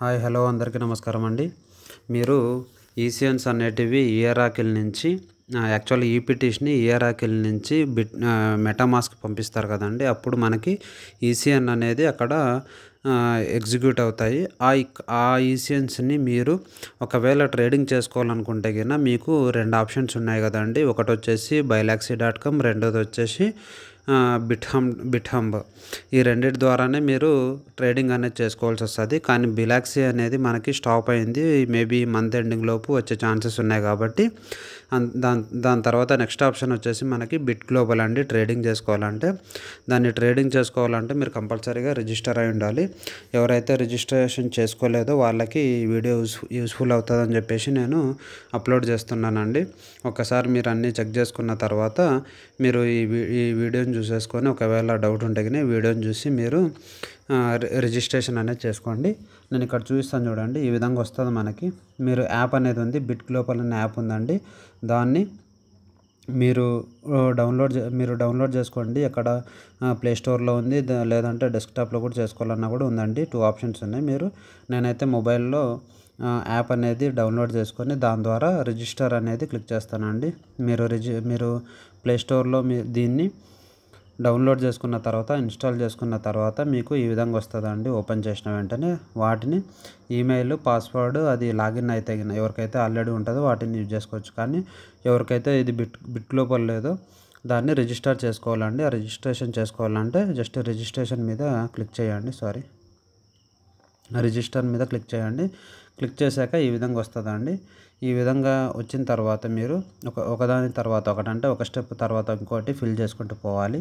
Hi hello అందరికీ నమస్కారం అండి మీరు ఈసిఎన్స్ అనేటివి ఇయరాకిల్ నుంచి యాక్చువల్ ఈఆర్ ఇయరాకిల్ నుంచి బిట్ మెటామాస్క్ పంపిస్తారు కదండి అప్పుడు మనకి ఈసీఎన్ అనేది అక్కడ ఎగ్జిక్యూట్ అవుతాయి ఆ ఆ ఈసీఎన్స్ని మీరు ఒకవేళ ట్రేడింగ్ చేసుకోవాలనుకుంటే కన్నా మీకు రెండు ఆప్షన్స్ ఉన్నాయి కదండి ఒకటి వచ్చేసి బైలాక్సీ డాట్ కామ్ రెండోది వచ్చేసి బిట్హమ్ బిఠంబ్ ఈ రెండింటి ద్వారానే మీరు ట్రేడింగ్ అనేది చేసుకోవాల్సి వస్తుంది కానీ బిలాక్సీ అనేది మనకి స్టాప్ అయింది మేబీ మంత్ ఎండింగ్ లోపు వచ్చే ఛాన్సెస్ ఉన్నాయి కాబట్టి దాని దాని తర్వాత నెక్స్ట్ ఆప్షన్ వచ్చేసి మనకి బిట్ గ్లోబల్ అండి ట్రేడింగ్ చేసుకోవాలంటే దాన్ని ట్రేడింగ్ చేసుకోవాలంటే మీరు కంపల్సరీగా రిజిస్టర్ అయి ఉండాలి ఎవరైతే రిజిస్ట్రేషన్ చేసుకోలేదో వాళ్ళకి ఈ వీడియో యూస్ఫుల్ అవుతుందని చెప్పేసి నేను అప్లోడ్ చేస్తున్నానండి ఒకసారి మీరు అన్నీ చెక్ చేసుకున్న తర్వాత మీరు ఈ ఈ వీడియోని చూసేసుకొని ఒకవేళ డౌట్ ఉంటే కానీ వీడియోని చూసి మీరు రిజిస్ట్రేషన్ అనేది చేసుకోండి నేను ఇక్కడ చూపిస్తాను చూడండి ఈ విధంగా వస్తుంది మనకి మీరు యాప్ అనేది ఉంది బిట్ గ్లోబల్ అనే యాప్ ఉందండి దాన్ని మీరు డౌన్లోడ్ మీరు డౌన్లోడ్ చేసుకోండి ఎక్కడ ప్లే స్టోర్లో ఉంది లేదంటే డెస్క్టాప్లో కూడా చేసుకోవాలన్నా కూడా ఉందండి టూ ఆప్షన్స్ ఉన్నాయి మీరు నేనైతే మొబైల్లో యాప్ అనేది డౌన్లోడ్ చేసుకొని దాని ద్వారా రిజిస్టర్ అనేది క్లిక్ చేస్తానండి మీరు రిజి మీరు ప్లే స్టోర్లో మీ దీన్ని డౌన్లోడ్ చేసుకున్న తర్వాత ఇన్స్టాల్ చేసుకున్న తర్వాత మీకు ఈ విధంగా వస్తుందండి ఓపెన్ చేసిన వెంటనే వాటిని ఈమెయిల్ పాస్వర్డ్ అది లాగిన్ అయితే ఎవరికైతే ఆల్రెడీ ఉంటుందో వాటిని యూజ్ చేసుకోవచ్చు కానీ ఎవరికైతే ఇది బిట్ బిట్ లోపల లేదో దాన్ని రిజిస్టర్ చేసుకోవాలండి ఆ రిజిస్ట్రేషన్ చేసుకోవాలంటే జస్ట్ రిజిస్ట్రేషన్ మీద క్లిక్ చేయండి సారీ రిజిస్టర్ మీద క్లిక్ చేయండి క్లిక్ చేశాక ఈ విధంగా వస్తుందండి ఈ విధంగా వచ్చిన తర్వాత మీరు ఒక ఒకదాని తర్వాత ఒకటి అంటే ఒక స్టెప్ తర్వాత ఇంకోటి ఫిల్ చేసుకుంటూ పోవాలి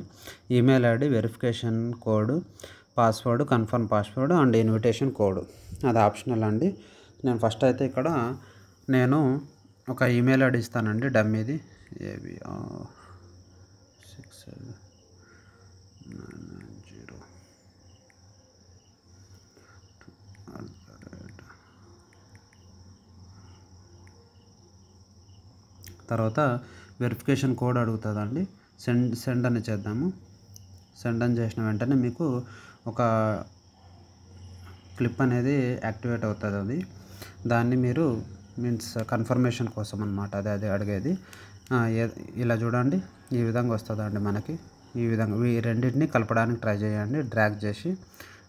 email ID verification code password confirm password and invitation code అది ఆప్షనల్ అండి నేను ఫస్ట్ అయితే ఇక్కడ నేను ఒక ఈమెయిల్ ఐడి ఇస్తానండి డమ్మీది ఏబి సిక్స్ సెవెన్ తర్వాత వెరిఫికేషన్ కోడ్ అడుగుతుందండి సెండ్ సెండ్ అని చేద్దాము సెండ్ అని చేసిన వెంటనే మీకు ఒక క్లిప్ అనేది యాక్టివేట్ అవుతుంది అది దాన్ని మీరు మీన్స్ కన్ఫర్మేషన్ కోసం అనమాట అదే అదే అడిగేది ఇలా చూడండి ఈ విధంగా వస్తుందండి మనకి ఈ విధంగా ఈ రెండింటిని కలపడానికి ట్రై చేయండి డ్రాగ్ చేసి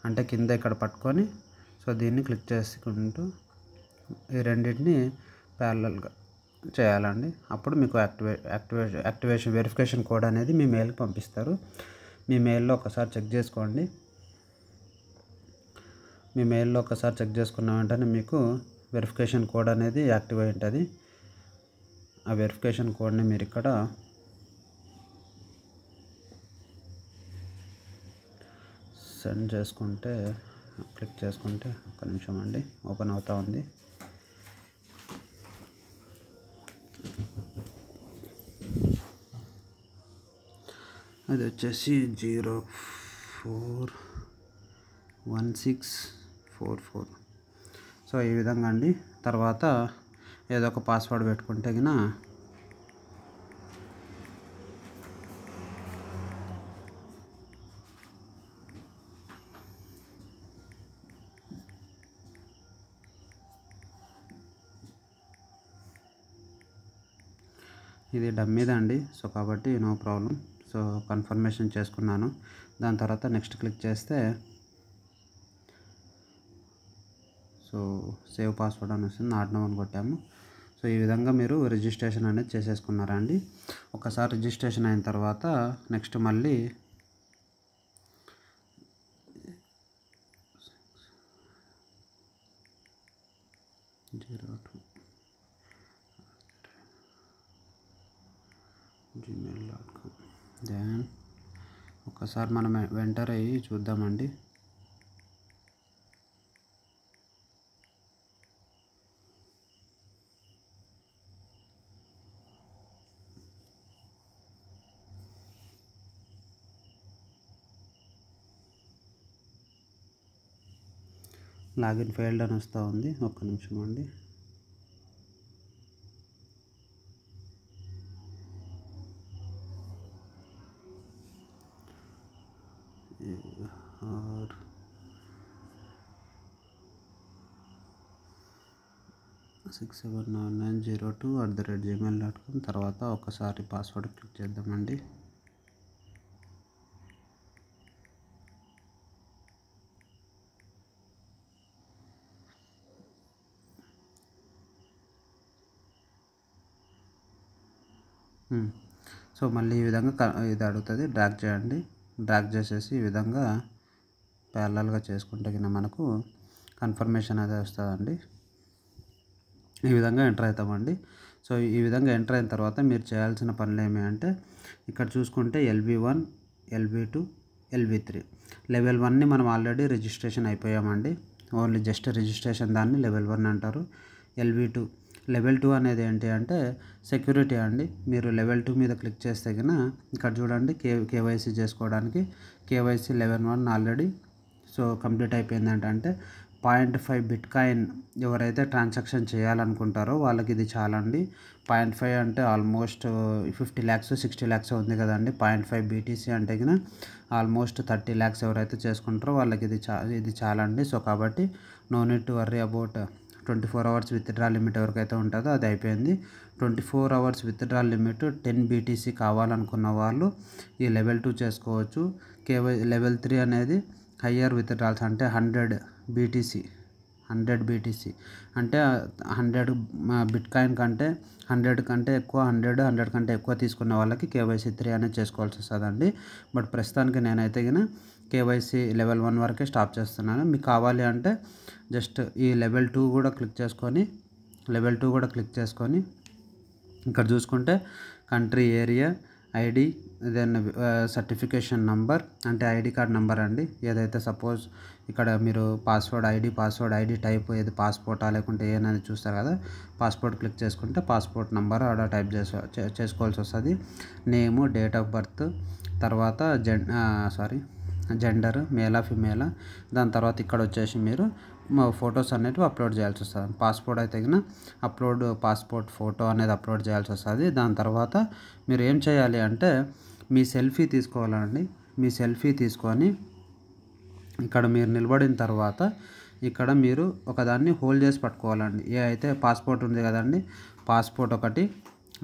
అంటే కింద ఇక్కడ పట్టుకొని సో దీన్ని క్లిక్ చేసుకుంటూ ఈ రెండింటిని ప్యారలల్గా చేయాలండి అప్పుడు మీకు యాక్టివే యాక్టివేషన్ యాక్టివేషన్ వెరిఫికేషన్ కోడ్ అనేది మీ మెయిల్కి పంపిస్తారు మీ మెయిల్లో ఒకసారి చెక్ చేసుకోండి మీ మెయిల్లో ఒకసారి చెక్ చేసుకున్న వెంటనే మీకు వెరిఫికేషన్ కోడ్ అనేది యాక్టివ్ అయి ఉంటుంది ఆ వెరిఫికేషన్ కోడ్ని మీరు ఇక్కడ సెండ్ చేసుకుంటే క్లిక్ చేసుకుంటే ఒక నిమిషం అండి ఓపెన్ అవుతూ ఉంది ఇది వచ్చేసి zero four one six four four so ఈ విధంగా అండి తర్వాత ఏదో ఒక పాస్వర్డ్ పెట్టుకుంటే గిన ఇది డమ్మీదండి సో కాబట్టి నో ప్రాబ్లం సో కన్ఫర్మేషన్ చేసుకున్నాను దాని తర్వాత నెక్స్ట్ క్లిక్ చేస్తే సో సేవ్ పాస్వర్డ్ అని వస్తుంది నాటనం అని కొట్టాము సో ఈ విధంగా మీరు రిజిస్ట్రేషన్ అనేది చేసేసుకున్నారండి ఒకసారి రిజిస్ట్రేషన్ అయిన తర్వాత నెక్స్ట్ మళ్ళీ zero two Gmail dot com then ఒక్కసారి మనం వెంటర్ అయ్యి చూద్దామండి లాగిన్ ఫెయిల్డ్ అని వస్తూ ఉంది ఒక్క నిమిషం అండి और six seven nine zero two at the rate Gmail dot com తర్వాత ఒకసారి పాస్వర్డ్ క్లిక్ చేద్దామండి సో hmm. మళ్ళీ ఈ విధంగా ఇది అడుగుతుంది డ్రాక్ చేయండి డ్రాక్ చేసేసి ఈ విధంగా ప్యారలల్గా చేసుకుంటే కింద మనకు కన్ఫర్మేషన్ అయితే వస్తుందండి ఈ విధంగా ఎంటర్ అవుతామండి సో ఈ విధంగా ఎంటర్ అయిన తర్వాత మీరు చేయాల్సిన పనులు ఏమి అంటే ఇక్కడ చూసుకుంటే LB one LB two LB three level వన్ని మనం ఆల్రెడీ రిజిస్ట్రేషన్ అయిపోయామండి ఓన్లీ జస్ట్ రిజిస్ట్రేషన్ దాన్ని లెవెల్ వన్ అంటారు ఎల్బీ టూ లెవెల్ టూ అనేది ఏంటి అంటే సెక్యూరిటీ అండి మీరు లెవెల్ టూ మీద క్లిక్ చేస్తే కన్నా ఇక్కడ చూడండి కే కేవైసీ చేసుకోవడానికి KYC level one already so complete అయిపోయింది అంటే పాయింట్ ఫైవ్ బిట్ కాయిన్ ఎవరైతే ట్రాన్సాక్షన్ చేయాలనుకుంటారో వాళ్ళకి ఇది చాలా అండి పాయింట్ ఫైవ్ అంటే almost fifty lakhs sixty lakhs ఉంది కదండి పాయింట్ ఫైవ్ బీటీసీ అంటే కన్నా ఆల్మోస్ట్ థర్టీ ల్యాక్స్ ఎవరైతే చేసుకుంటారో వాళ్ళకి ఇది చా ఇది చాలా అండి సో కాబట్టి no need to worry about twenty four hours withdraw limit ఎవరికైతే ఉంటుందో అది అయిపోయింది twenty four hours withdraw limit ten BTC కావాలనుకున్న వాళ్ళు ఈ లెవెల్ టూ చేసుకోవచ్చు కేవై లెవెల్ త్రీ అనేది హయ్యర్ విత్డ్రాల్స్ అంటే హండ్రెడ్ బీటీసీ హండ్రెడ్ బీటీసీ అంటే హండ్రెడ్ బిట్ కాయిన్ కంటే హండ్రెడ్ కంటే ఎక్కువ హండ్రెడ్ హండ్రెడ్ కంటే ఎక్కువ తీసుకున్న వాళ్ళకి కేవైసీ త్రీ అనేది చేసుకోవాల్సి వస్తుందండి బట్ ప్రస్తుతానికి నేనైతే గిన కేవైసీ లెవెల్ వన్ వరకే స్టాప్ చేస్తున్నాను మీకు కావాలి అంటే జస్ట్ ఈ లెవెల్ టూ కూడా క్లిక్ చేసుకొని లెవెల్ టూ కూడా క్లిక్ చేసుకొని ఇక్కడ చూసుకుంటే country area ID then certification number అంటే ఐడి కార్డ్ నంబర్ అండి ఏదైతే సపోజ్ ఇక్కడ మీరు password ID password ID type ఏది పాస్పోర్టా లేకుంటే ఏదైనా చూస్తారు కదా పాస్పోర్ట్ క్లిక్ చేసుకుంటే పాస్పోర్ట్ నంబర్ ఆడ టైప్ చేసు చేసుకోవాల్సి వస్తుంది నేము డేట్ ఆఫ్ బర్త్ తర్వాత జెన్ సారీ జెండర్ మేలా ఫిమేలా దాని తర్వాత ఇక్కడ వచ్చేసి మీరు ఫొటోస్ అనేటివి అప్లోడ్ చేయాల్సి వస్తుంది పాస్పోర్ట్ అయితే తగిన అప్లోడ్ పాస్పోర్ట్ ఫోటో అనేది అప్లోడ్ చేయాల్సి వస్తుంది దాని తర్వాత మీరు ఏం చేయాలి అంటే మీ సెల్ఫీ తీసుకోవాలండి మీ సెల్ఫీ తీసుకొని ఇక్కడ మీరు నిలబడిన తర్వాత ఇక్కడ మీరు ఒకదాన్ని హోల్డ్ చేసి పట్టుకోవాలండి ఏ అయితే పాస్పోర్ట్ ఉంది కదండి పాస్పోర్ట్ ఒకటి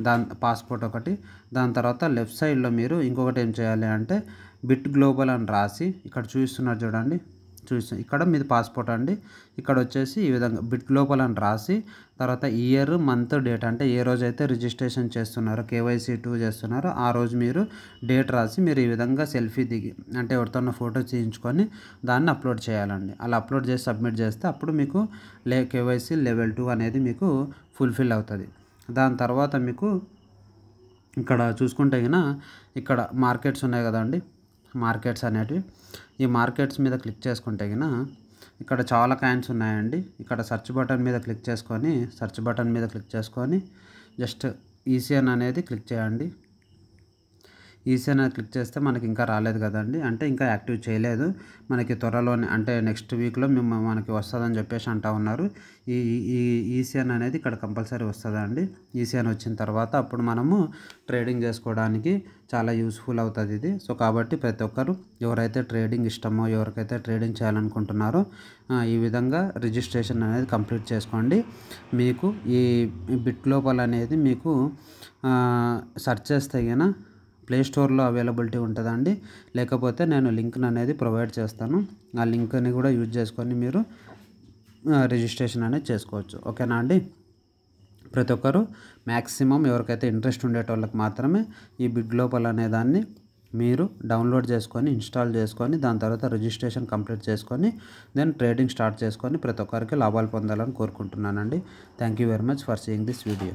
దాని పాస్పోర్ట్ ఒకటి దాని తర్వాత లెఫ్ట్ సైడ్లో మీరు ఇంకొకటి ఏం చేయాలి అంటే బిట్ గ్లోబల్ అని రాసి ఇక్కడ చూపిస్తున్నారు చూడండి చూస్తాం ఇక్కడ మీది పాస్పోర్ట్ అండి ఇక్కడ వచ్చేసి ఈ విధంగా బిట్ లోపల అని రాసి తర్వాత ఇయర్ మంత్ డేట్ అంటే ఏ రోజు అయితే రిజిస్ట్రేషన్ చేస్తున్నారో కేవైసీ టూ చేస్తున్నారో ఆ రోజు మీరు డేట్ రాసి మీరు ఈ విధంగా సెల్ఫీ దిగి అంటే ఎవరితోనో ఫోటో చేయించుకొని దాన్ని అప్లోడ్ చేయాలండి అలా అప్లోడ్ చేసి సబ్మిట్ చేస్తే అప్పుడు మీకు లే కేవైసీ లెవెల్ టూ అనేది మీకు ఫుల్ఫిల్ అవుతుంది దాని తర్వాత మీకు ఇక్కడ చూసుకుంటే ఇక్కడ మార్కెట్స్ ఉన్నాయి కదండి మార్కెట్స్ అనేటివి ఈ మార్కెట్స్ మీద క్లిక్ చేసుకుంటే గిన ఇక్కడ చాలా కాయిన్స్ ఉన్నాయండి ఇక్కడ సర్చ్ బటన్ మీద క్లిక్ చేసుకొని సర్చ్ బటన్ మీద క్లిక్ చేసుకొని జస్ట్ ఈసీఎన్ అనేది క్లిక్ చేయండి ఈసీ అనేది క్లిక్ చేస్తే మనకి ఇంకా రాలేదు కదండి అంటే ఇంకా యాక్టివ్ చేయలేదు మనకి త్వరలోనే అంటే నెక్స్ట్ వీక్లో మేము మనకి వస్తుందని చెప్పేసి అంటా ఉన్నారు ఈ ఈ ఈసీఎన్ అనేది ఇక్కడ కంపల్సరీ వస్తుందండి ఈసీఎన్ వచ్చిన తర్వాత అప్పుడు మనము ట్రేడింగ్ చేసుకోవడానికి చాలా యూస్ఫుల్ అవుతుంది ఇది సో కాబట్టి ప్రతి ఒక్కరు ఎవరైతే ట్రేడింగ్ ఇష్టమో ఎవరికైతే ట్రేడింగ్ చేయాలనుకుంటున్నారో ఈ విధంగా రిజిస్ట్రేషన్ అనేది కంప్లీట్ చేసుకోండి మీకు ఈ బిట్ లోపల అనేది మీకు సెర్చ్ చేస్తే కన్నా ప్లేస్టోర్లో అవైలబిలిటీ ఉంటుందా అండి లేకపోతే నేను లింక్ను అనేది ప్రొవైడ్ చేస్తాను ఆ లింక్ని కూడా యూజ్ చేసుకొని మీరు రిజిస్ట్రేషన్ అనేది చేసుకోవచ్చు ఓకేనా అండి ప్రతి ఒక్కరు మ్యాక్సిమం ఎవరికైతే ఇంట్రెస్ట్ ఉండేటోళ్ళకి మాత్రమే ఈ బిగ్ లోపల అనేదాన్ని దాన్ని మీరు డౌన్లోడ్ చేసుకొని ఇన్స్టాల్ చేసుకొని దాని తర్వాత రిజిస్ట్రేషన్ కంప్లీట్ చేసుకొని దెన్ ట్రేడింగ్ స్టార్ట్ చేసుకొని ప్రతి ఒక్కరికి లాభాలు పొందాలని కోరుకుంటున్నానండి thank you very much for seeing this video